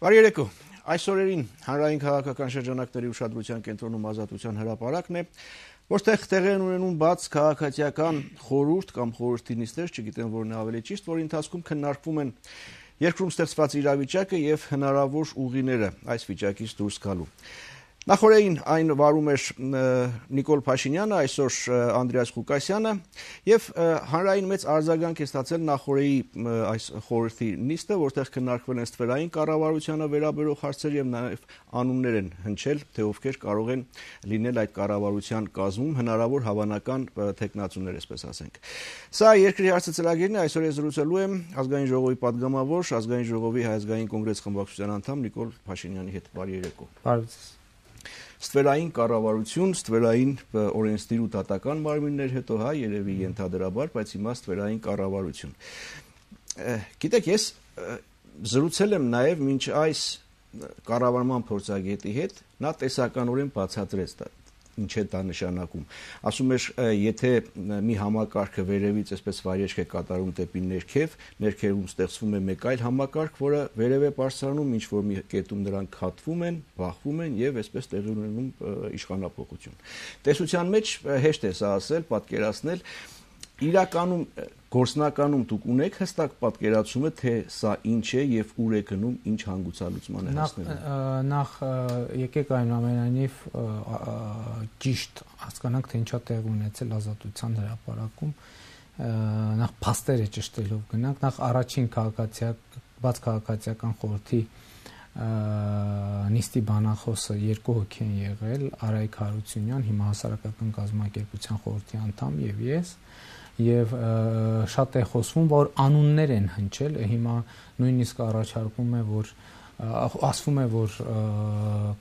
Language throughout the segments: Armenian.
Բարի երեկո։ Այս օրերին հանրային քաղաքական շրջանակների ուշադրության կենտրոնում ազատության հրապարակն է, որտեղ տեղի են ունենում բաց քաղաքացիական խորհուրդ կամ խորհրդի նիստեր, չգիտեմ որն է ավելի ճիշտ, որի ընթացքում քննարկվում են երկրում ստեղծված իրավիճակը եւ հնարավոր ուղիները այս վիճակից դուրս գալու։ Նախորդին այն վարում էր Նիկոլ Փաշինյանը, այսօր Անդրեաս Ղուկասյանը եւ հանրային մեծ արձագանք է ստացել նախորդի այս խորհրդի նիստը, որտեղ քննարկվել են ստվերային կառավարությանը վերաբերող հարցեր եւ նաեւ անուններ են հնչել, թե ովքեր կարող են լինել այդ կառավարության կազմում հնարավոր հավանական տեխնացուներ, այսպես ասենք։ Սա երկրի հարցը ծրագիրն է, այսօր ես զրուցելու եմ ազգային ժողովի падգամավոր, ազգային ժողովի հայազգային կոնգրես խմբակցության անդամ Նիկոլ Փաշինյանի հետ։ Բարի երեկո։ Բարի ձեզ ստվերային կառավարություն, ստվերային օրենսդիրու դատական մարմիններ հետո հա երևի ենթադրաբար, բայց հիմա ստվերային կառավարություն։ Գիտեք, ես զրուցել եմ նաև ոչ այս կառավարման փորձագետի հետ, նա տեսականորեն բացատրեց դա ինչ է դա նշանակում։ Ասում էր, եթե մի համակարգը վերևից այսպես վայրեջք է կատարում դեպի ներքև, ներքևում ստեղծվում է մեկ այլ համակարգ, որը վերև է բարձրանում, ինչ որ մի կետում նրանք հատվում են, բախվում են եւ այսպես տեղի ունենում իշխանապողություն։ Տեսության մեջ հեշտ է սա ասել, պատկերացնել, իրականում գործնականում դուք ունեք հստակ պատկերացումը թե սա ինչ է եւ ուր է գնում ինչ հանգուցալուծման է հասնելու նախ եկեք այնուամենայնիվ ճիշտ հասկանանք թե ինչա տեղ ունեցել ազատության հրապարակում նախ փաստերը ճշտելով գնանք նախ առաջին քաղաքացիական բաց քաղաքացիական խորհրդի նիստի բանախոսը երկու հոգի են եղել Արայք Հարությունյան հիմա հասարակական կազմակերպության խորհրդի անդամ եւ ես և եւ շատ է խոսվում, որ անուններ են հնչել, հիմա նույնիսկ առաջարկվում է, որ ասվում է, որ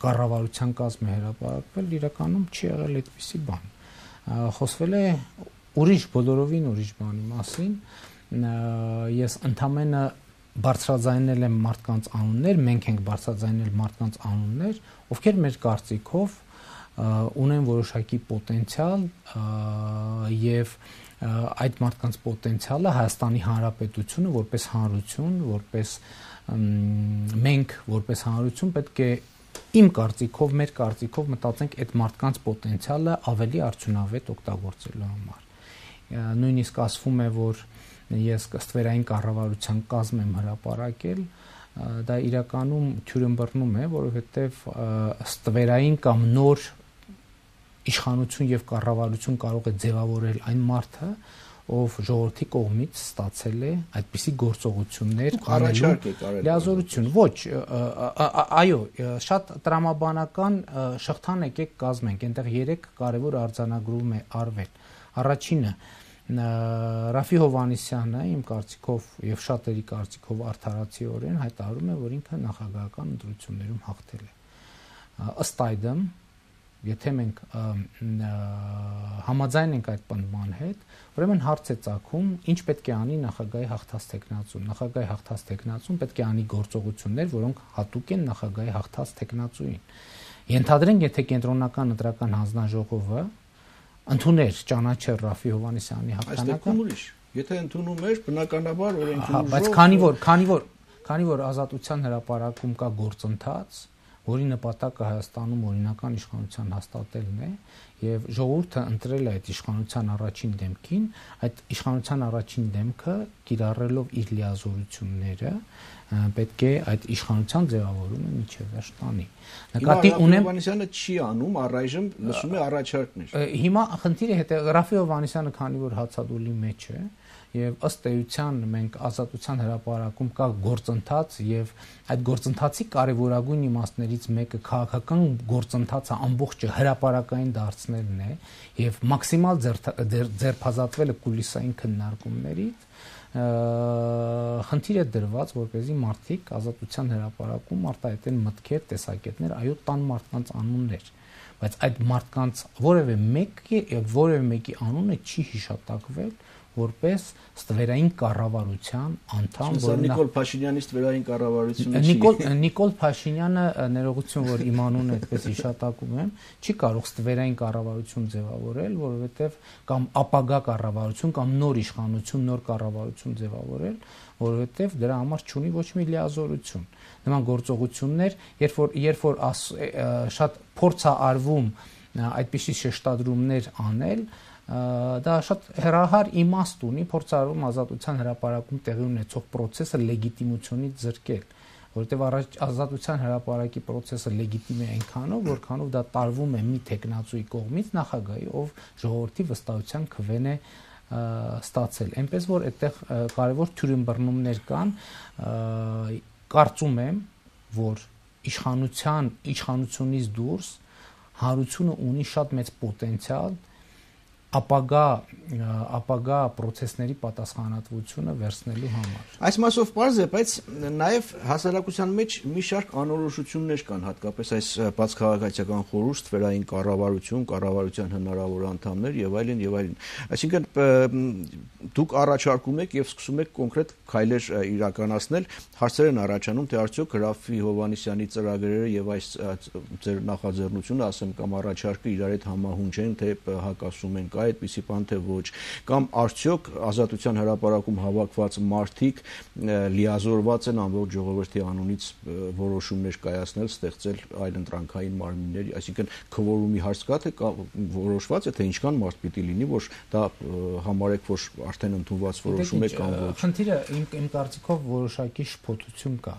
կառավարության կազմը հրապարակվել, իրականում չի եղել այդպիսի բան։ Խոսվել է ուրիշ բոլորովին ուրիշ բանի մասին։ Ես ընդամենը բարձրաձայնել եմ մարդկանց անուններ, մենք ենք բարձրաձայնել մարդկանց անուններ, ովքեր մեր կարծիքով ունեն որոշակի պոտենցիալ եւ և այդ մարդկանց պոտենցիալը Հայաստանի Հանրապետությունը որպես հանրություն, որպես մենք որպես հանրություն պետք է իմ կարծիքով, մեր կարծիքով մտածենք այդ մարդկանց պոտենցիալը ավելի արդյունավետ օգտագործելու համար։ Նույնիսկ ասվում է, որ ես ստվերային կառավարության կազմ եմ հրապարակել, դա իրականում թյուրըմբռնում է, որովհետև ստվերային կամ նոր իշխանություն եւ կառավարություն կարող է ձևավորել այն մարդը, ով ժողովրդի կողմից ստացել է այդպիսի գործողություններ առաջարկ է կարել լիազորություն ոչ այո շատ տրամաբանական շղթան եկեք կազմենք այնտեղ երեք կարևոր արձանագրում է արվել առաջինը Ռաֆի Հովանիսյանը իմ կարծիքով եւ շատերի կարծիքով արդարացիորեն հայտարարում է որ ինքը նախագահական ընտրություններում հաղթել է ըստ այդմ եթե մենք համաձայն ենք այդ պնդման հետ, ուրեմն հարց է ծագում, ինչ պետք է անի նախագահի հաղթած տեխնացուն։ Նախագահի հաղթած տեխնացուն պետք է անի գործողություններ, որոնք հատուկ են նախագահի հաղթած տեխնացուին։ Ենթադրենք, եթե կենտրոնական ընտրական հանձնաժողովը ընդուներ ճանաչել Ռաֆի Հովանեսյանի հաղթանակը։ Այստեղ ուրիշ, եթե ընդունում էր, բնականաբար օրենքին ուժով։ Բայց քանի որ, քանի որ, քանի որ ազատության հրապարակում կա գործընթաց, որի նպատակը Հայաստանում օրինական իշխանության հաստատելն է եւ ժողովուրդը ընտրել է այդ իշխանության առաջին դեմքին, այդ իշխանության առաջին դեմքը կիրառելով իր լիազորությունները պետք է այդ իշխանության ձևավորումը միջև վերջ տանի։ Նկատի ունեմ Վանիսյանը չի անում, առայժմ լսում է առաջարկներ։ Հիմա խնդիրը հետո Ռաֆիո Վանիսյանը քանի որ հացադուլի մեջ է, եւ ըստ էության մենք ազատության հրապարակում կա գործընթաց եւ այդ գործընթացի կարեւորագույն իմաստներից մեկը քաղաքական գործընթացը ամբողջը հրապարակային դարձնելն է եւ մաքսիմալ ձերբազատվելը կուլիսային քննարկումներից խնդիր է դրված որպեսզի մարդիկ ազատության հրապարակում արտահայտեն մտքեր, տեսակետներ, այո, տան մարդկանց անուններ, բայց այդ մարդկանց որևէ մեկի որևէ մեկի անունը չի հիշատակվել որպես ստվերային կառավարության անդամ, որ Նիկոլ Փաշինյանից ստվերային կառավարությունը չի։ Նիկոլ Նիկոլ Փաշինյանը ներողություն, որ իմ անունը այդպես հիշատակում եմ, չի կարող ստվերային կառավարություն ձևավորել, որովհետև կամ ապագա կառավարություն կամ նոր իշխանություն, նոր կառավարություն ձևավորել, որովհետև դրա համար չունի ոչ մի լիազորություն։ Նման գործողություններ, երբ որ երբ որ շատ փորձ է արվում այդպիսի շեշտադրումներ անել, դա շատ հերահար իմաստ ունի փորձարարում ազատության հրապարակում տեղի ունեցող process-ը լեգիտիմությունից զրկել որտեվ առաջ ազատության հրապարակի process-ը լեգիտիմ է այնքանով, որքանով դա տարվում է մի տեխնացուի կողմից նախագահի, ով ժողովրդի վստահության քվեն է ստացել։ Էնպես որ այդտեղ կարևոր թյուրիմբռնումներ կան, կարծում եմ, որ իշխանության, իշխանությունից դուրս հարությունը ունի շատ մեծ պոտենցիալ, ապագա ապագա process-ների պատասխանատվությունը վերցնելու համար։ Այս մասով པարզ է, բայց նաև հասարակության մեջ մի շարք անորոշություններ կան, հատկապես այս բացքաղաքացիական խորհուրդ, վերային կառավարություն, կառավարության հնարավոր անդամներ եւ այլն եւ այլն։ Այսինքն դուք առաջարկում եք եւ սկսում եք կոնկրետ քայլեր իրականացնել, հարցեր են առաջանում, թե արդյոք Գրաֆի Հովանիսյանի ծրագրերը եւ այս ձեր նախաձեռնությունը, ասեմ կամ առաջարկը իրար հետ համահունչ են, թե հակասում են կա այդպիսի բան թե ոչ կամ արդյոք ազատության հրապարակում հավաքված մարդիկ լիազորված են ամբողջ ժողովրդի անունից որոշումներ կայացնել, ստեղծել այլընտրանքային մարմիններ, այսինքն քվորումի հարց կա թե կա որոշված է թե ինչքան մարդ պիտի լինի, որ դա համարեք, որ արդեն ընդունված որոշում է կամ ոչ։ Խնդիրը իմ իմ կարծիքով որոշակի շփոթություն կա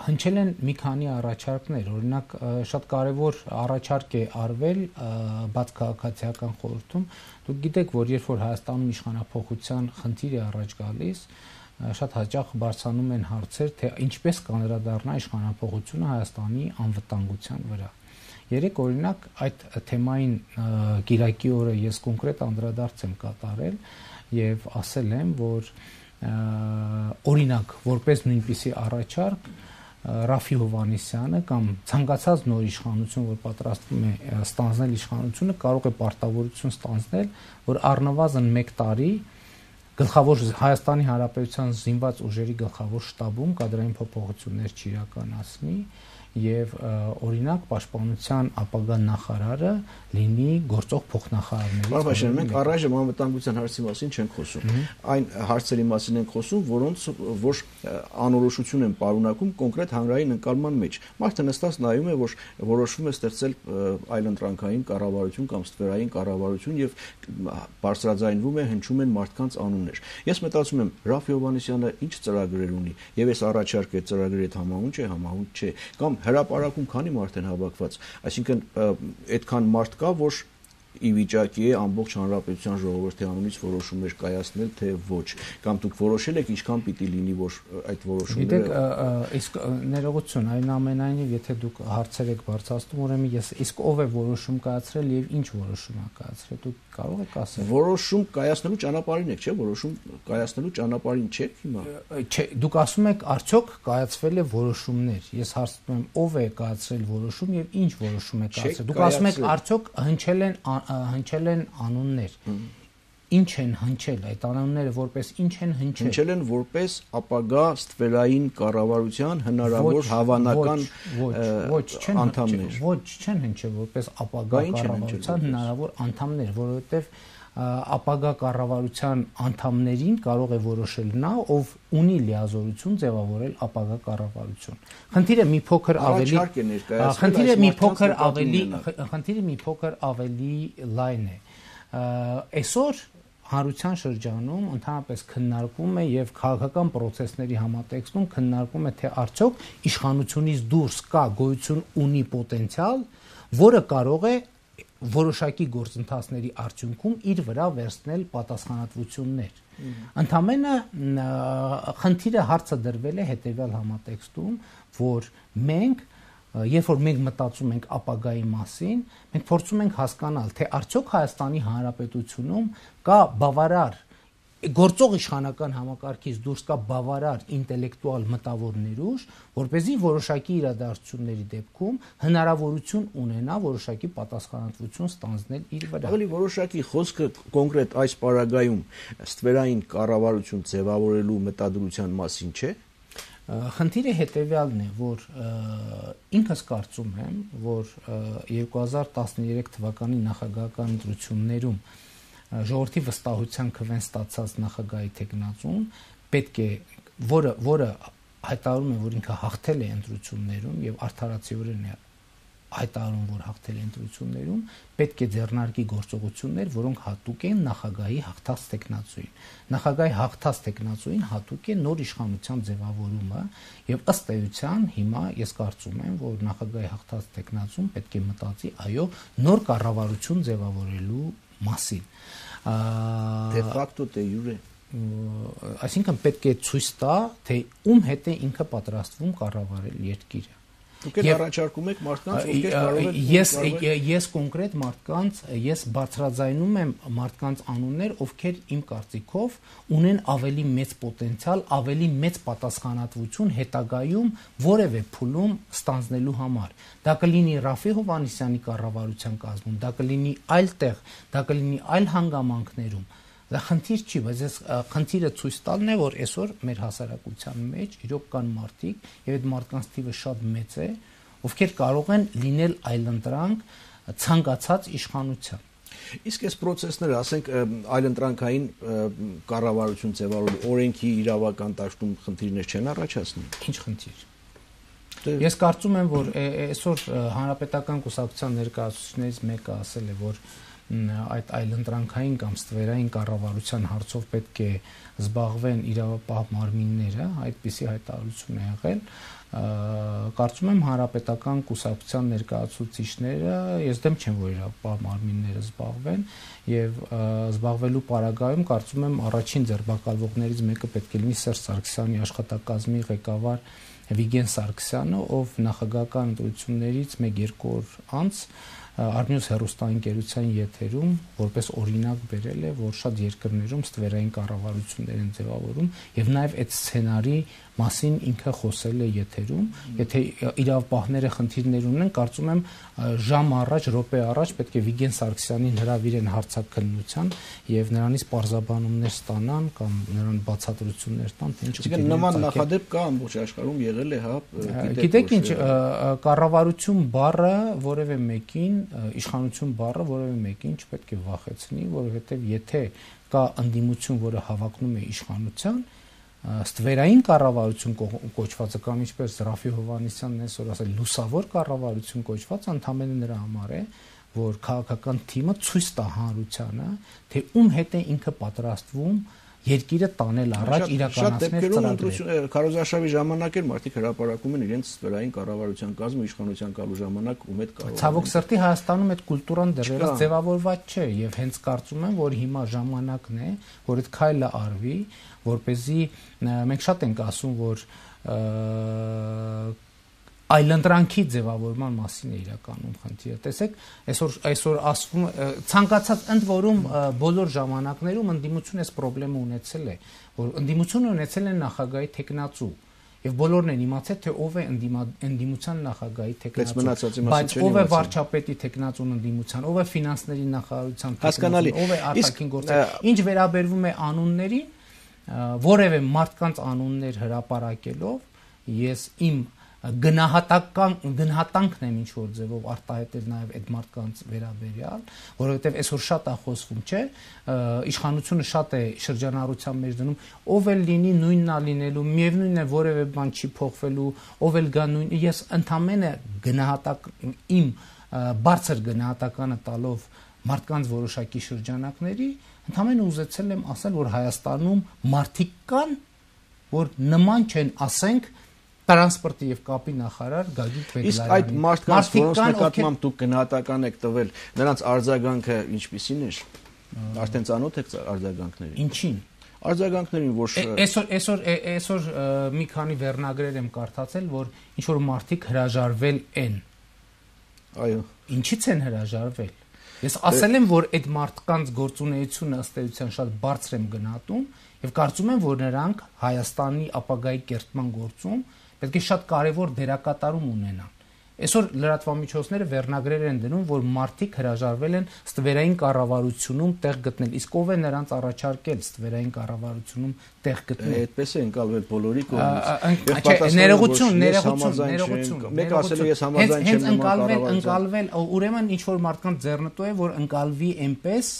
հնչել են մի քանի առաջարկներ, օրինակ շատ կարևոր առաջարկ է արվել բաց քաղաքացիական խորհրդում։ Դուք գիտեք, որ երբ որ Հայաստանում իշխանապողության խնդիր է առաջ գալիս, շատ հաճախ բարձանում են հարցեր, թե ինչպես կանրադառնա իշխանապողությունը Հայաստանի անվտանգության վրա։ Երեք օրինակ այդ թեմային Կիրակի օրը ես կոնկրետ անդրադարձ եմ կատարել եւ ասել եմ, որ օրինակ որպես նույնպիսի առաջարկ Ռաֆի Հովանեսյանը կամ ցանկացած նոր իշխանություն, որ պատրաստվում է ստանձնել իշխանությունը, կարող է պարտավորություն ստանձնել, որ առնվազն 1 տարի գլխավոր Հայաստանի Հանրապետության զինված ուժերի գլխավոր շտաբում կադրային փոփոխություններ չիրականացնի, չի եւ օրինակ պաշտպանության ապագա նախարարը լինի գործող փոխնախարարներից։ Բարոյական մենք առայժմ անվտանգության հարցի մասին չենք խոսում։ Այն հարցերի մասին ենք խոսում, որոնց որ անորոշություն են պարունակում կոնկրետ հանրային ընկալման մեջ։ Մարդը նստած նայում է, որ որոշվում է ստեղծել այլընտրանքային կառավարություն կամ ստվերային կառավարություն եւ բարձրաձայնվում է հնչում են մարդկանց անուններ։ Ես մտածում եմ Ռաֆ Հովանեսյանը ինչ ծրագրեր ունի եւ ես առաջարկե ծրագրի հետ համահունչ է, համահունչ չէ։ Կամ հրաապարակում քանի մարդ են հավաքված։ Այսինքն այդքան մարդ կա, որ ի վիճակի է ամբողջ հանրապետության ժողովրդի անունից որոշումներ կայացնել թե ոչ կամ դուք որոշել եք ինչքան պիտի լինի որ այդ որոշումները Գիտեք իսկ ներողություն այն ամենայնիվ եթե դուք հարցեր եք բարձրացնում ուրեմն ես իսկ ով է որոշում կայացրել եւ ինչ որոշում է կայացրել դուք կարող եք ասել Որոշում կայացնելու ճանապարհին եք չէ որոշում կայացնելու ճանապարհին չէ հիմա Չէ դուք ասում եք արդյոք կայացվել է որոշումներ ես հարցնում եմ ով է կայացրել որոշում եւ ինչ որոշում է կայացրել դուք ասում եք արդյոք հնչել են հնչել են անուններ։ Ինչ են հնչել այդ անունները որպես ինչ են հնչել։ Հնչել են որպես ապագա ստվերային կառավարության հնարավոր հավանական անդամներ։ Ոչ, չեն հնչել որպես ապագա կառավարության հնարավոր անդամներ, որովհետև ապագա կառավարության անդամներին կարող է որոշել նա, ով ունի լիազորություն ձևավորել ապագա կառավարություն։ Խնդիրը մի փոքր ավելի Խնդիրը մի փոքր ավելի խնդիրը մի փոքր ավելի լայն է։ Այսօր հարության շրջանում ընդհանրապես քննարկվում է եւ քաղաքական process-ների համատեքստում քննարկվում է թե արդյոք իշխանությունից դուրս կա գոյություն ունի պոտենցիալ, որը կարող է որոշակի գործընթացների արդյունքում իր վրա վերցնել պատասխանատվություններ։ Ընդամենը խնդիրը հարցը դրվել է հետևյալ համատեքստում, որ մենք երբ որ մենք մտածում ենք ապագայի մասին, մենք փորձում ենք հասկանալ, թե արդյոք Հայաստանի Հանրապետությունում կա բավարար գործող իշխանական համակարգից դուրս կա բավարար ինտելեկտուալ մտավոր ներուժ, որ เป զի որոշակի իրադարձությունների դեպքում հնարավորություն ունենա որոշակի պատասխանատվություն ստանձնել իր վրա։ Ավելի որոշակի խոսքը կոնկրետ այս պարագայում ստվերային կառավարություն ձևավորելու մտադրության մասին չէ։ Խնդիրը հետևյալն է, որ ինքս կարծում եմ, որ 2013 թվականի նախագահական ընտրություններում ժողովրդի վստահության քվեն ստացած նախագահի տեխնացուն պետք է որը որը հայտարարում է որ ինքը հաղթել է ընտրություններում եւ արդարացիորեն է հայտարարում որ հաղթել է ընտրություններում պետք է ձեռնարկի գործողություններ որոնք հատուկ են նախագահի հաղթած տեխնացուին նախագահի հաղթած տեխնացուին հատուկ է նոր իշխանության ձևավորումը եւ ըստ էության հիմա ես կարծում եմ որ նախագահի հաղթած տեխնացուն պետք է մտածի այո նոր կառավարություն ձևավորելու մասին։ Դե ֆակտո դե յուրե այսինքն պետք է ցույց տա, թե ում հետ է ինքը պատրաստվում կառավարել երկիրը։ Դուք էլ առաջարկում եք մարդկանց, ովքեր կարող են Ես ես կոնկրետ մարդկանց, ես բացրաձայնում եմ մարդկանց անուններ, ովքեր իմ կարծիքով ունեն ավելի մեծ պոտենցիալ, ավելի մեծ պատասխանատվություն հետագայում որևէ փուլում ստանձնելու համար։ Դա կլինի Ռաֆի Հովանիսյանի կառավարության կազմում, դա կլինի այլ տեղ, դա կլինի այլ հանգամանքներում Դա խնդիր չի, բայց այս խնդիրը ցույց տալն է, որ այսօր մեր հասարակության մեջ իրոք կան մարդիկ, եւ այդ մարդկանց թիվը շատ մեծ է, ովքեր կարող են լինել այլընտրանք ցանկացած իշխանության։ Իսկ այս process-ները, ասենք, այլընտրանքային կառավարություն ձևավորում, օրենքի իրավական տաշտում խնդիրներ չեն առաջացնում։ Ինչ խնդիր։ դե- Ես կարծում եմ, որ այսօր հանրապետական կուսակցության ներկայացուցիչներից մեկը ասել է, որ այդ այլընտրանքային կամ ստվերային կառավարության հարցով պետք է զբաղվեն իրավապահ մարմինները, այդպիսի հայտարարություն է եղել։ Կարծում եմ հանրապետական կուսակցության ներկայացուցիչները, ես դեմ չեմ որ իրավապահ մարմինները զբաղվեն եւ զբաղվելու պարագայում կարծում եմ առաջին ձերբակալվողներից մեկը պետք է լինի Սերժ Սարգսյանի աշխատակազմի ղեկավար Վիգեն Սարգսյանը, ով նախագահական ընտրություններից 1-2 օր անց Արմյուս հերոստանգերության եթերում որպես օրինակ բերել է, որ շատ երկրներում ստվերային կառավարություններ են ձևավորում եւ նաեւ այդ սցենարի մասին ինքը խոսել է եթերում, եթե իրավապահները խնդիրներ ունեն, կարծում եմ ժամ առաջ, րոպե առաջ պետք է Վիգեն Սարգսյանին հրավիրեն հարցակնության եւ նրանից պարզաբանումներ ստանան կամ նրան բացատրություններ տան, թե ինչ պետք է։ Նման նախադեպ կա ամբողջ աշխարհում եղել է, հա, գիտեք ինչ, կառավարություն բառը որևէ մեկին, իշխանություն բառը որևէ մեկին չպետք է վախեցնի, որովհետեւ եթե կա ընդդիմություն, որը հավակնում է իշխանության, ստվերային կառավարություն կոչվածը կամ ինչպես Ռաֆի Հովանիսյանն այսօր ասել լուսավոր կառավարություն կոչվածը ընդամենը նրա համար է որ քաղաքական թիմը ցույց տա հանրությանը թե ում հետ է ինքը պատրաստվում երկիրը տանել առաջ իրականացնել ծրագրերը։ Կարոզաշավի ժամանակ էլ մարդիկ հրաապարակում են իրենց վրային կառավարության կազմը իշխանության գալու ժամանակ ու մետ կարող։ Ցավոք սրտի Հայաստանում այդ կուլտուրան դեռևս ձևավորված չէ եւ հենց կարծում եմ, որ հիմա ժամանակն է, որ այդ քայլը արվի, որ เป զի մենք շատ ենք ասում, որ այլընտրանքի ձևավորման մասին է իրականում խնդիրը։ Տեսեք, այսօր այսօր ասվում ցանկացած ընդ որում բոլոր ժամանակներում ընդդիմությունը այս խնդրը ունեցել է, որ ընդդիմությունը ունեցել են նախագահի տեխնացու եւ բոլորն են իմացել թե ով է ընդդիմության նախագահի տեխնացուն բայց ով է վարչապետի տեխնացուն ընդդիմության ով է ֆինանսների նախարարության հասկանալի ով է արտաքին գործեր ինչ վերաբերվում է անուններին որևէ մարդկանց անուններ հրապարակելով ես իմ գնահատական գնահատանքն եմ ինչ որ ձևով արտահայտել նաև այդ մարդկանց վերաբերյալ, որովհետև այսօր շատ է խոսվում, չէ՞, իշխանությունը շատ է շրջանառության մեջ դնում, ով էլ լինի նույնն է լինելու, միևնույնն է որևէ բան չի փոխվելու, ով էլ գա նույն, ես ընդամենը գնահատակ իմ բարձր գնահատականը տալով մարդկանց որոշակի շրջանակների, ընդամենը ուզեցել եմ ասել, որ Հայաստանում մարդիկ կան, որ նման չեն, ասենք, տրանսպորտի եւ կապի նախարար Գագիկ Բեգլարյանը։ Իսկ այդ մարդկանց, որոնց նկատմամբ դուք գնահատական եք տվել, նրանց արձագանքը ինչպիսին էր։ Արդեն ծանոթ եք արձագանքներին։ Ինչին։ Արձագանքներին, որ այսօր այսօր այսօր մի քանի վերնագրեր եմ կարդացել, որ ինչ որ մարդիկ հրաժարվել են։ Այո։ Ինչից են հրաժարվել։ Ես ասել եմ, որ այդ մարդկանց գործունեությունը ըստ էության շատ բարձր եմ գնահատում եւ կարծում եմ, որ նրանք Հայաստանի ապագայի կերտման գործում Պետք է շատ կարևոր դերակատարում ունենան։ Այսօր լրատվամիջոցները վերնագրեր են դնում, որ մարդիկ հրաժարվել են ստվերային կառավարությունում տեղ գտնել։ Իսկ ով է նրանց առաջարկել ստվերային կառավարությունում տեղ գտնել։ Այդպես է ընկալվել բոլորի կողմից։ Ներողություն, ներողություն, ներողություն։ Մեկ ասելու ես համաձայն չեմ նման կառավարության։ Հենց ընկալվել, ընկալվել, ուրեմն ինչ որ մարդկանց ձեռնտու է, որ ընկալվի այնպես,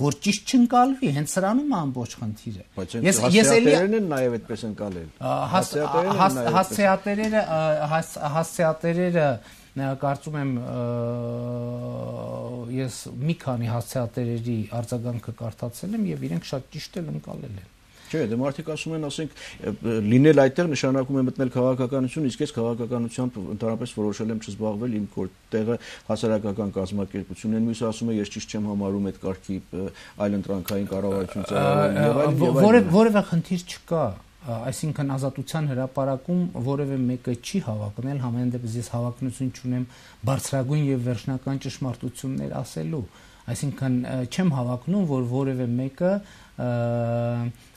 որ ճիշտ չընկալվի, հենց սրանում է ամբողջ խնդիրը։ Ես հա- ես էլի են նաև այդպես ընկալել։ Հասցեատերերը հասցեատերերը կարծում եմ ես մի քանի հասցեատերերի արձագանքը կարդացել եմ եւ իրենք շատ ճիշտ էլ ընկալել են։ Չէ, դե մարդիկ ասում են, ասենք, լինել այդտեղ նշանակում է մտնել քաղաքականություն, իսկ ես քաղաքականությամբ ընդհանրապես որոշել եմ չզբաղվել իմ գործտեղը հասարակական կազմակերպությունն են։ Մյուսը ասում է, ես ճիշտ չեմ համարում այդ կարգի այլ ընտրանկային կառավարություն ծառայելը եւ այլն։ Որևէ որևէ խնդիր չկա այսինքն ազատության հրապարակում որևէ մեկը չի հավակնել, համեն դեպս ես հավակնություն չունեմ բարձրագույն եւ վերջնական ճշմարտություններ ասելու։ Այսինքն չեմ հավակնում, որ որևէ մեկը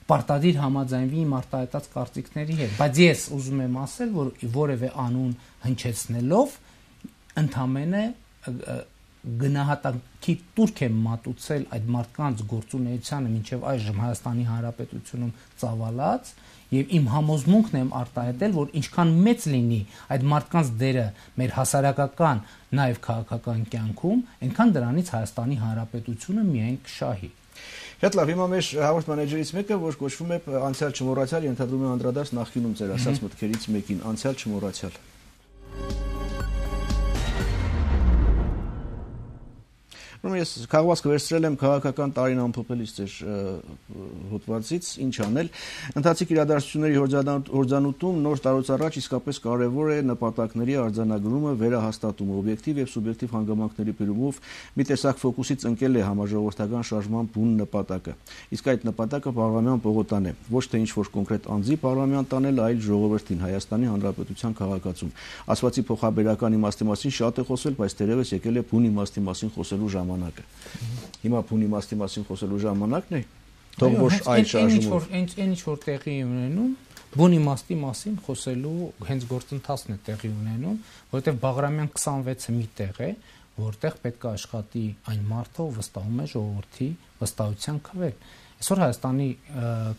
պարտադիր համաձայնվի իմ արտահայտած կարծիքների հետ, բայց ես ուզում եմ ասել, որ որևէ անուն հնչեցնելով ընդամենը գնահատանքի турք եմ մատուցել այդ մարդկանց գործունեությանը մինչև այժմ Հայաստանի Հանրապետությունում ծավալած եւ իմ համոզմունքն եմ արտահայտել, որ ինչքան մեծ լինի այդ մարդկանց դերը մեր հասարակական, նաեւ քաղաքական կյանքում, այնքան դրանից Հայաստանի Հանրապետությունը միայն կշահի։ Շատ լավ, հիմա մեր Howard Manager-ից մեկը, որ կոչվում է անցյալ չմոռացյալ, ընդհանրում է անդրադարձ նախկինում ծեր ասած մտքերից մեկին, անցյալ չմոռացյալ։ Ուրեմն ես քաղվածքը վերցրել եմ քաղաքական տարին ամփոփելից էր հոդվածից, ինչ անել։ Ընթացիկ իրադարձությունների հորձանուտում նոր տարուց առաջ իսկապես կարևոր է նպատակների արձանագրումը, վերահաստատումը, օբյեկտիվ եւ սուբյեկտիվ հանգամանքների բերումով մի տեսակ ֆոկուսից ընկել է համաժողովրդական շարժման բուն նպատակը։ Իսկ այդ նպատակը Պարլամյան Պողոտան է, ոչ թե ինչ-որ կոնկրետ անձի Պարլամյան տանել, այլ ժողովրդին Հայաստանի Հանրապետության քաղաքացում։ Ասվածի փոխաբերական իմաստի մասին շատ է խոսել, բայց դերևս եկել է բուն իմաստի մասին խոսելու ժամանակ ժամանակը։ Հիմա փունի մասի մասին խոսելու ժամանակն է։ Թող որ այդ շարժումը ինչ որ այն ինչ որ տեղի ունենում բուն իմաստի մասին խոսելու հենց գործընթացն է տեղի ունենում, որովհետև Բաղրամյան 26-ը մի տեղ է, որտեղ պետք է աշխատի այն մարդը, ով վստահում է ժողովրդի վստահության քվել։ Այսօր Հայաստանի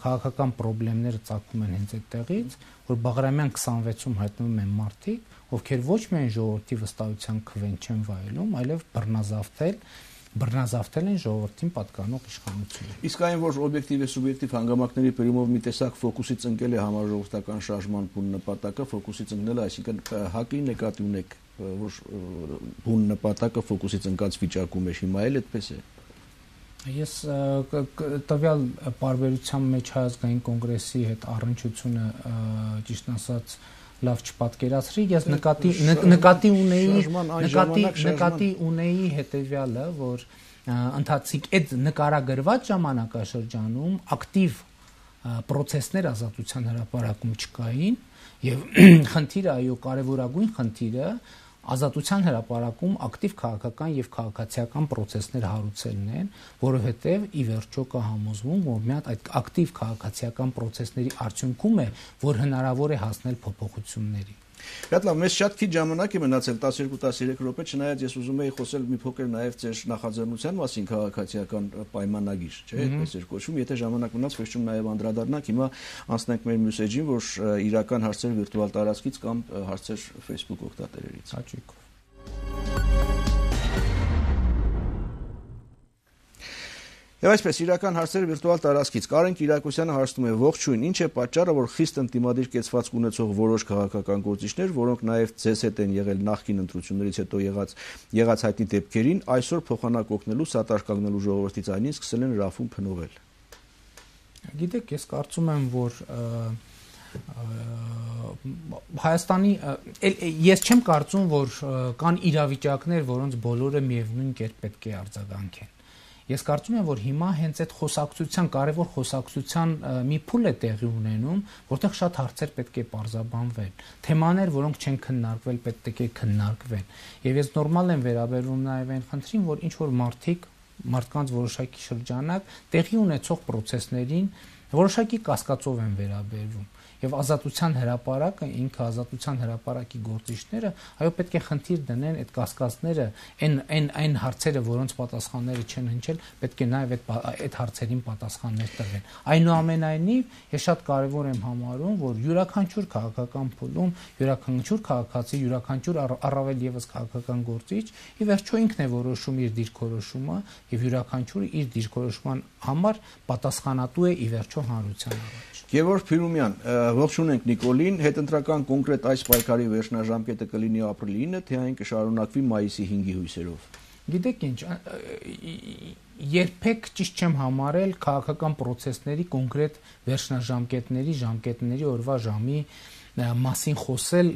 քաղաքական խնդիրները ծագում են հենց այդտեղից, որ Բաղրամյան 26-ում հայտնվում են մարդիկ, ովքեր ոչ միայն ժողովրդի վստահության քվեն չեն վայելում, այլև բռնազավթել բռնազավթել են ժողովրդին պատկանող իշխանությունը։ Իսկ այն, որ օբյեկտիվ է սուբյեկտիվ հանգամանքների բերումով մի տեսակ ֆոկուսից ընկել է համաժողովրդական շարժման բուն նպատակը, ֆոկուսից ընկնելը, այսինքն հակի նկատի ունեք, որ բուն նպատակը ֆոկուսից ընկած վիճակում է հիմա էլ այդպես է։ Ես տվյալ պարբերության մեջ հայազգային կոնգրեսի հետ առնչությունը ճիշտ ասած լավ չպատկերացրի, ես նկատի նկատի ունեի, նկատի նկատի ունեի հետեւյալը, որ ընդհանցիկ այդ նկարագրված ժամանակաշրջանում ակտիվ process-ներ ազատության հրապարակում չկային եւ խնդիրը, այո, կարեւորագույն խնդիրը ազատության հրապարակում ակտիվ քաղաքական եւ քաղաքացիական process-ներ հարուցելն են, որովհետեւ ի վերջո կհամոզվում, որ մի հատ այդ ակտիվ քաղաքացիական process-ների արդյունքում է, որ հնարավոր է հասնել փոփոխությունների։ Շատ լավ, մեզ շատ քիչ ժամանակ է մնացել 12-13 րոպե, չնայած ես ուզում եի խոսել մի փոքր նաև ձեր նախաձեռնության մասին քաղաքացիական պայմանագիր, չէ՞, այդպես էր կոչվում, եթե ժամանակ մնաց, վերջում նաև անդրադառնանք, հիմա անցնենք մեր մյուս էջին, որ իրական հարցեր վիրտուալ տարածքից կամ հարցեր Facebook օգտատերերից։ Հաճույքով։ Եվ այսպես իրական հարցեր վիրտուալ տարածքից Կարեն Կիրակոսյանը հարցնում է ողջույն, ինչ է պատճառը, որ խիստ ընդդիմադիր կեցվածք ունեցող որոշ քաղաքական գործիչներ, որոնք նաև ձեզ հետ են եղել նախկին ընտրություններից հետո եղած եղած հայտնի դեպքերին, այսօր փոխանակ օգնելու սատարկանգնելու ժողովրդից այնին սկսել են ռաֆում փնովել։ Գիտեք, ես կարծում եմ, որ Հայաստանի ես չեմ կարծում, որ կան իրավիճակներ, որոնց բոլորը միևնույն կերպ պետք է արձագանքեն Ես կարծում եմ, որ հիմա հենց այդ խոսակցության, կարևոր խոսակցության մի փուլ է տեղի ունենում, որտեղ շատ հարցեր պետք է բարձաբանվեն։ Թեմաներ, որոնք չեն քննարկվել, պետք է քննարկվեն։ Եվ ես նորմալ եմ վերաբերվում նաև այն խնդրին, որ ինչ որ մարդիկ մարդկանց որոշակի շրջանակ տեղի ունեցող process-ներին որոշակի կասկածով են վերաբերվում եւ ազատության հրաապարակը ինքը ազատության հրաապարակի գործիչները այո պետք է խնդիր դնեն այդ կասկածները այն այն այն հարցերը որոնց պատասխանները չեն հնչել պետք է նաեւ այդ այդ հարցերին պատասխաններ տրվեն այնուամենայնիվ ես շատ կարեւոր եմ համարում որ յուրաքանչյուր քաղաքական փուլում յուրաքանչյուր քաղաքացի յուրաքանչյուր առավել եւս քաղաքական գործիչ ի վերջո ինքն է որոշում իր դիրքորոշումը եւ յուրաքանչյուրը իր դիրքորոշման համար պատասխանատու է ի վերջո հանրության առաջ։ Գևոր Փիրումյան, ողջուն ենք Նիկոլին, հետընտրական կոնկրետ այս պայքարի վերջնաժամկետը կլինի ապրիլի 9-ը, թե այն կշարունակվի մայիսի 5-ի հույսերով։ Գիտեք ինչ, երբեք ճիշտ չեմ համարել քաղաքական process-ների կոնկրետ վերջնաժամկետների, ժամկետների օրվա ժամի մասին խոսել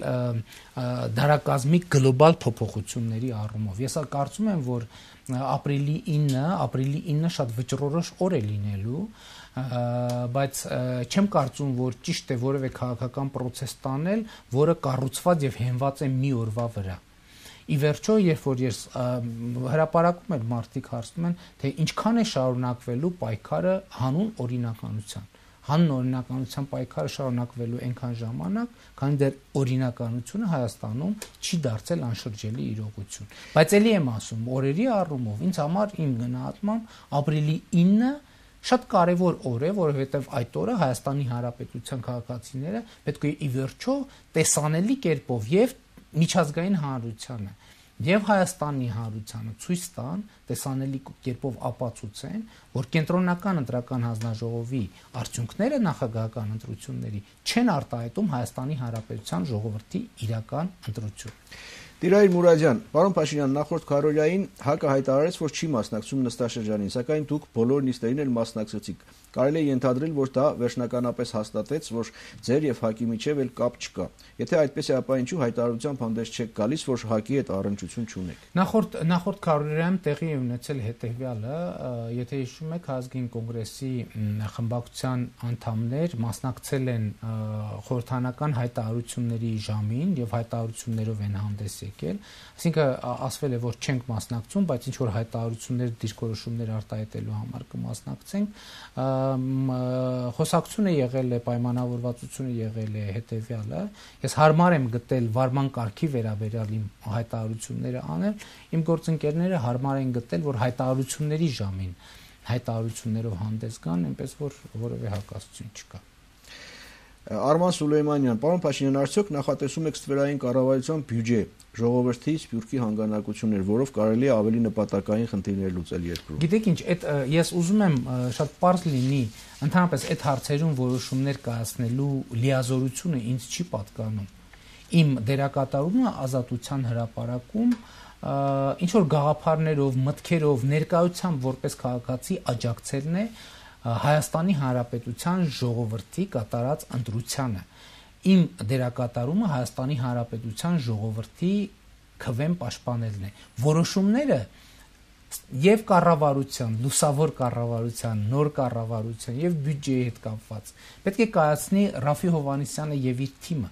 դարակազմի գլոբալ փոփոխությունների առումով։ Ես կարծում եմ, որ և, ապրիլի 9-ը, ապրիլի 9-ը շատ վճռորոշ օր է լինելու, բայց չեմ կարծում, որ ճիշտ է որևէ քաղաքական process տանել, որը կառուցված եւ հենված է մի օրվա վրա։ Ի վերջո, երբ որ ես հրաապարակում եմ մարդիկ հարցնում են, թե ինչքան է շարունակվելու պայքարը հանուն օրինականության հաննօրինականության պայքարը շարունակվելու այնքան ժամանակ, քանի դեռ օրինականությունը Հայաստանում չի դարձել անշրջելի իրողություն։ Բայց ելի եմ ասում, օրերի առումով ինձ համար իմ գնահատմամբ ապրիլի 9-ը շատ կարևոր օր է, որովհետև այդ օրը Հայաստանի Հանրապետության քաղաքացիները պետք է ի վերջո տեսանելի կերպով եւ միջազգային հանրությանը եւ Հայաստանի հանրությանը ցույց տան, տեսանելի կերպով ապացուցեն, որ կենտրոնական ընտրական հանձնաժողովի արդյունքները նախագահական ընտրությունների չեն արտահայտում Հայաստանի Հանրապետության ժողովրդի իրական ընտրություն։ Տիրայր Մուրադյան, պարոն Փաշինյան, նախորդ քարորյային ՀԱԿ-ը հայտարարեց, որ չի մասնակցում նստաշրջանին, սակայն դուք բոլոր նիստերին էլ մասնակցեցիք։ Կարելի է ենթադրել, որ դա վերջնականապես հաստատեց, որ ձեր եւ ՀԱԿ-ի միջև էլ կապ չկա։ Եթե այդպես է, ապա ինչու հայտարարությամբ հանդես չեք գալիս, որ ՀԱԿ-ի հետ առնչություն չունեք։ Նախորդ նախորդ քարորյայում տեղի է ունեցել հետեւյալը, եթե հիշում եք, ազգային կոնգրեսի խմբակցության անդամներ մասնակցել են խորհրդանական հայտարարությունների ժամին եւ հայտարարություններով են հանդես եկել, այսինքն ասվել է, որ չենք մասնակցում, բայց ինչ որ հայտարարություններ, դիրքորոշումներ արտահայտելու համար կմասնակցենք։ Խոսակցությունը եղել է, պայմանավորվածությունը եղել է հետեւյալը։ Ես հարմար եմ գտել վարման կարգի վերաբերյալ իմ հայտարարությունները անել, իմ գործընկերները հարմար են գտել, որ հայտարարությունների ժամին հայտարարություններով հանդես գան, այնպես որ որևէ հակասություն չկա։ Արման Սուլեյմանյան, պարոն Փաշինյան, արդյոք նախատեսում եք ստվերային կառավարության բյուջե ժողովրդի սպյուրքի հանգանակություններ, որով կարելի է ավելի նպատակային խնդիրներ լուծել երկրում։ Գիտեք ինչ, այդ ես ուզում եմ շատ པարզ լինի, ընդհանրապես այդ հարցերում որոշումներ կայացնելու լիազորությունը ինձ չի պատկանում։ Իմ դերակատարումը ազատության հրապարակում ինչ որ գաղափարներով, մտքերով, ներկայությամբ որպես քաղաքացի աջակցելն է Հայաստանի Հանրապետության ժողովրդի կատարած ընտրությանը։ Իմ դերակատարումը Հայաստանի Հանրապետության ժողովրդի քվեն պաշտպանելն է։ Որոշումները եւ կառավարության, լուսավոր կառավարության, նոր կառավարության եւ բյուջեի հետ կապված։ Պետք է կայացնի Ռաֆի Հովանիսյանը եւ իր թիմը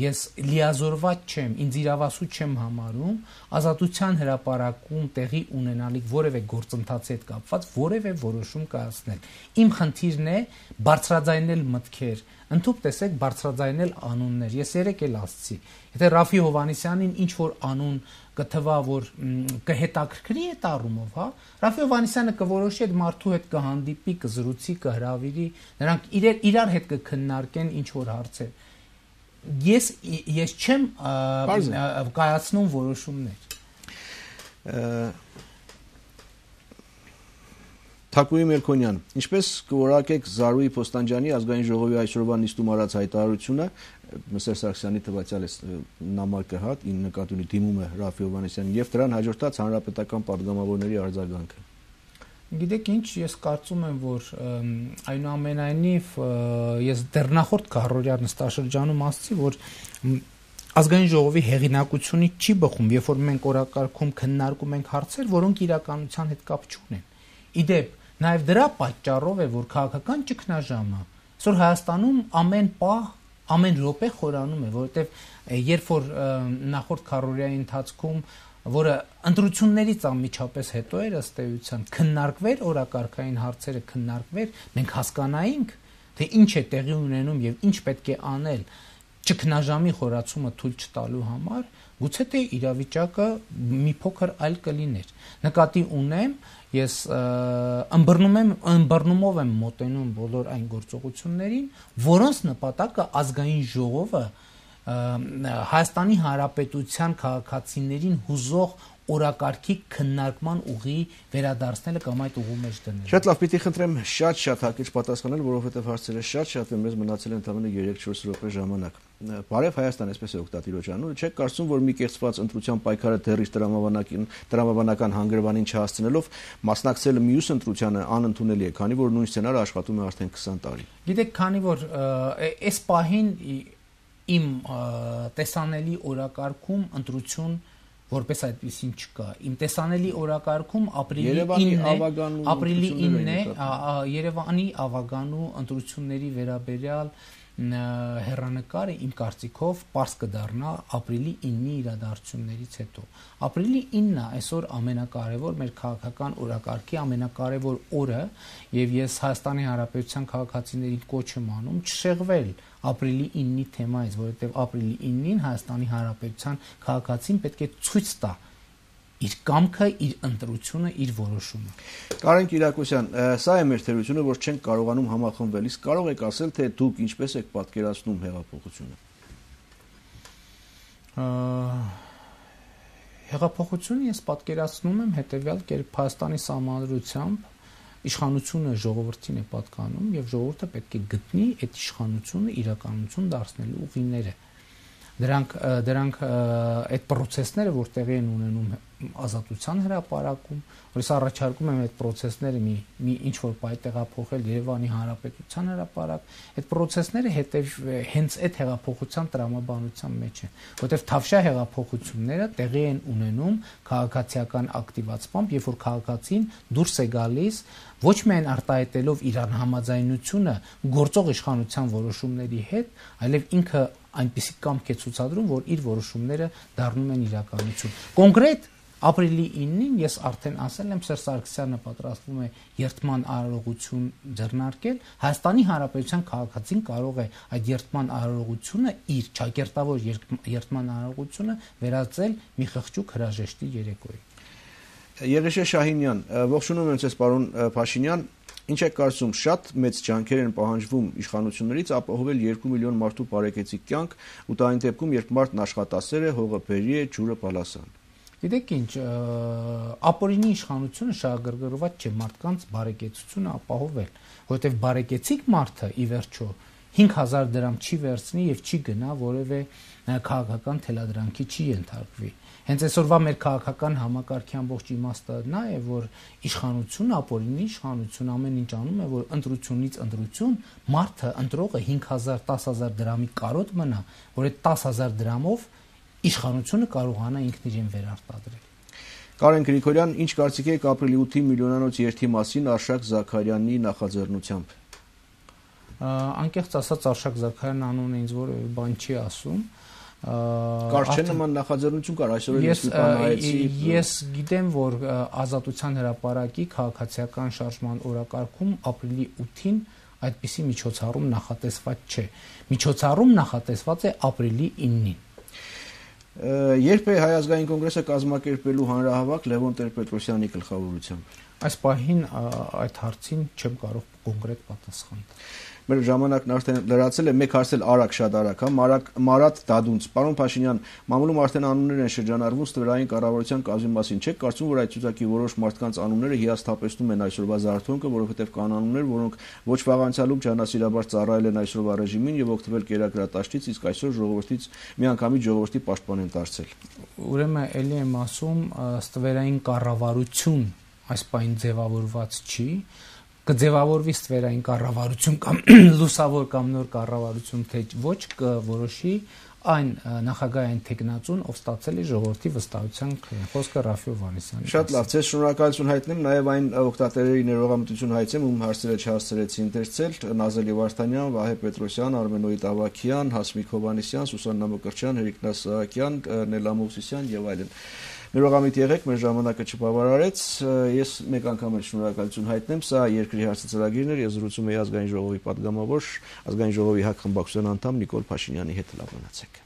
ես լիազորված չեմ, ինձ իրավասու չեմ համարում ազատության հրապարակում տեղի ունենալիք որևէ գործընթացի հետ կապված որևէ որոշում կայացնել։ Իմ խնդիրն է բարձրաձայնել մտքեր, ընդཐུպ տեսեք բարձրաձայնել անուններ։ Ես երեք էլ ասացի։ Եթե Ռաֆի Հովանիսյանին ինչ որ անուն կթվա, որ կհետաքրքրի այդ առումով, հա, Ռաֆի Հովանիսյանը կորոշի այդ մարդու հետ կհանդիպի, կզրուցի, կհրավիրի, նրանք իրար իրար հետ կքննարկեն ինչ որ հարցեր ես ես չեմ կայացնում որոշումներ։ Թակուի Մելքոնյան, ինչպես կորակեք Զարուի Փոստանջանի ազգային ժողովի այսօրվա նիստում արած հայտարարությունը, Մսեր Սարգսյանի թվացյալ է նամակը հատ, ին նկատունի դիմում է Ռաֆի Հովանեսյանին եւ դրան հաջորդած հանրապետական падգամավորների արձագանքը։ Գիտեք ինչ, ես կարծում եմ, որ այնուամենայնիվ ես դեռ նախորդ քարորյա նստաշրջանում ասացի, որ ազգային ժողովի հեղինակությունը չի բխում, երբ որ մենք օրակարգում քննարկում ենք հարցեր, որոնք իրականության հետ կապ չունեն։ Իդեպ, նաև դրա պատճառով է, որ քաղաքական ճգնաժամը այսօր Հայաստանում ամեն պահ ամեն րոպե խորանում է, որովհետև երբ որ նախորդ քարորյայի ընթացքում որը ընտրություններից անմիջապես հետո էր ըստ էության քննարկվեր օրակարգային հարցերը քննարկվեր մենք հասկանայինք թե ինչ է տեղի ունենում եւ ինչ պետք է անել ճգնաժամի խորացումը թույլ չտալու համար գուցե թե իրավիճակը մի փոքր այլ կլիներ նկատի ունեմ ես ըմբռնում եմ ըմբռնումով եմ մոտենում բոլոր այն գործողություններին որոնց նպատակը ազգային ժողովը ժողով Հայաստանի Հանրապետության քաղաքացիներին հուզող օրակարգի քննարկման ուղի վերադարձնելը կամ այդ ուղու մեջ դնելը։ Շատ լավ, պիտի խնդրեմ շատ-շատ հակիրճ պատասխանել, որովհետև հարցերը շատ-շատ են, մեզ մնացել են ընդամենը 3-4 րոպե ժամանակ։ Բարև Հայաստան, այսպես է Օկտատիր Օջանունը, չեք կարծում, որ մի կեղծված ընտրության պայքարը դեռից դրամաբանական դրամաբանական հանգրվանին չհասցնելով մասնակցելը մյուս ընտրությանը անընդունելի է, քանի որ նույն սցենարը աշխատում է արդեն 20 տարի։ Գիտեք, քանի որ այս պահին իմ տեսանելի օրակարգում ընտրություն որպես այդպեսին չկա։ Իմ տեսանելի օրակարգում ապրիլի 9-ն ապրիլի 9-ն է Երևանի ավագանու ընտրությունների վերաբերյալ հերանեկարը իմ կարծիքով པարս կդառնա ապրիլի 9-ի իրադարձություններից հետո։ Ապրիլի 9-ը այսօր ամենակարևոր մեր քաղաքական օրակարգի ամենակարևոր օրը եւ ես Հայաստանի Հանրապետության քաղաքացիներին կոչ եմ անում չշեղվել ապրիլի 9-ի թեմայից, որովհետեւ ապրիլի 9-ին Հայաստանի Հանրապետության քաղաքացին պետք է ցույց տա, իր կամքը, իր ընտրությունը, իր որոշումը։ Կարեն Կիրակոսյան, սա է մեր թերությունը, որ չենք կարողանում համախմբվել։ Իսկ կարող եք ասել, թե դուք ինչպես եք պատկերացնում հեղափոխությունը։ Հեղափոխությունը ես պատկերացնում եմ հետևյալ կերպ՝ Հայաստանի համանրությամբ իշխանությունը ժողովրդին է պատկանում եւ ժողովուրդը պետք է գտնի այդ իշխանությունը իրականություն դարձնելու ուղիները դրանք դրանք այդ process-ները, որ տեղի են ունենում ազատության հրապարակում, որից առաջարկում եմ այդ process-ները մի մի ինչ որ բայ տեղափոխել Երևանի Հանրապետության հրապարակ, այդ process-ները հետև հենց այդ հեղափոխության տրամաբանության մեջ են, որտեղ թավշա հեղափոխությունները տեղի են ունենում քաղաքացիական ակտիվացմամբ, երբ որ քաղաքացին դուրս է գալիս ոչ միայն արտահայտելով իր անհամաձայնությունը գործող իշխանության որոշումների հետ, այլև ինքը այնպիսի կամք է ցուցադրում, որ իր որոշումները դառնում են իրականություն։ Կոնկրետ Ապրիլի 9-ին ես արդեն ասել եմ Սերժ Սարգսյանը պատրաստվում է երթման արարողություն ձեռնարկել։ Հայաստանի Հանրապետության քաղաքացին կարող է այդ երթման արարողությունը իր ճակերտավոր երթման արարողությունը վերածել մի խղճուկ հրաժեշտի երեկոյի։ Եղիշե Շահինյան, ողջունում եմ ցես պարոն Փաշինյան, Ինչ եք կարծում, շատ մեծ ջանքեր են պահանջվում իշխանություններից ապահովել 2 միլիոն մարդու բարեկեցիկ կյանք ու դա այն դեպքում, երբ մարդն աշխատասեր է, հողը բերի է, ջուրը բալասան։ Գիտեք ինչ, ապօրինի իշխանությունը շահագրգռված չէ մարդկանց բարեկեցությունը ապահովել, որովհետև բարեկեցիկ մարդը ի վերջո 5000 դրամ չի վերցնի եւ չի գնա որևէ քաղաքական թելադրանքի չի ենթարկվի։ են Հենց այսօրվա մեր քաղաքական համակարգի ամբողջ իմաստը նա է, որ իշխանությունը, ապօրինի իշխանություն ամեն ինչ անում է, որ ընտրությունից ընտրություն մարդը ընտրողը 5000, 10000 դրամի կարոտ մնա, որ այդ 10000 դրամով իշխանությունը կարողանա ինքն իրեն վերարտադրել։ Կարեն Գրիգորյան, ինչ կարծիք եք ապրիլի 8-ի միլիոնանոց երթի մասին Արշակ Զաքարյանի նախաձեռնությամբ։ Անկեղծ ասած Արշակ Զաքարյան անունը ինձ որևէ բան չի ասում։ Ա, Կար չէ նման նախաձեռնություն կար այսօր էլ ես նայեցի։ Ես գիտեմ, որ ազատության հրապարակի քաղաքացիական շարժման օրակարգում ապրիլի 8-ին այդպիսի միջոցառում նախատեսված չէ։ Միջոցառում նախատեսված է ապրիլի 9-ին։ Երբ է Հայ ազգային կոնգրեսը կազմակերպելու հանրահավաք Լևոն Տեր-Պետրոսյանի գլխավորությամբ։ Այս պահին այդ հարցին չեմ կարող կոնկրետ պատասխան տալ մեր ժամանակն արդեն լրացել է, մեկ հարցել արագ շատ արագ, հա, Մարակ Մարատ Դադունց, պարոն Փաշինյան, մամուլում արդեն անուններ են շրջանառվում ստվերային կառավարության կազմի մասին, չեք կարծում, որ այդ ցուցակի որոշ մարդկանց անունները հիասթափեցնում են այսօրվա զարթոնքը, որովհետև կան անուններ, որոնք ոչ վաղանցյալում ճանասիրաբար ծառայել են այսօրվա ռեժիմին եւ օգտվել կերակրատաշտից, իսկ այսօր ժողովրդից միանգամից ժողովրդի պաշտպան են դարձել։ Ուրեմն ելի եմ ասում, ստվերային կառավարություն այս պայն ձևավորված չի, կձևավորվի սфеրային կառավարություն կամ լուսավոր կամ նոր կառավարություն թե ոչ կորոշի այն նախագահային տեխնացուն, ով ստացել է ժողովրդի վստահության խոսքը Ռաֆիո Վանեսյանի։ Շատ լավ, ձեզ շնորհակալություն հայտնեմ, նաև այն օկտատերերի ներողամտություն հայցեմ, ում հարցերը չհարցրեցի ընթերցել, Նազելի Վարդանյան, Վահե Պետրոսյան, Արմենոյի Տավակյան, Հասմիկ Հովանեսյան, Սուսաննա Մկրտչյան, Հերիկնա Սահակյան, Նելա Մովսիսյան եւ այլն։ Ներողամիտ եղեք, մեր ժամանակը չբավարարեց։ Ես մեկ անգամ էլ շնորհակալություն հայտնեմ, սա երկրի հարցի ծրագիրն էր, ես զրուցում էի ազգային ժողովի падգամավոր, ազգային ժողովի հակ խմբակցության անդամ Նիկոլ Փաշինյանի հետ լավ մնացեք։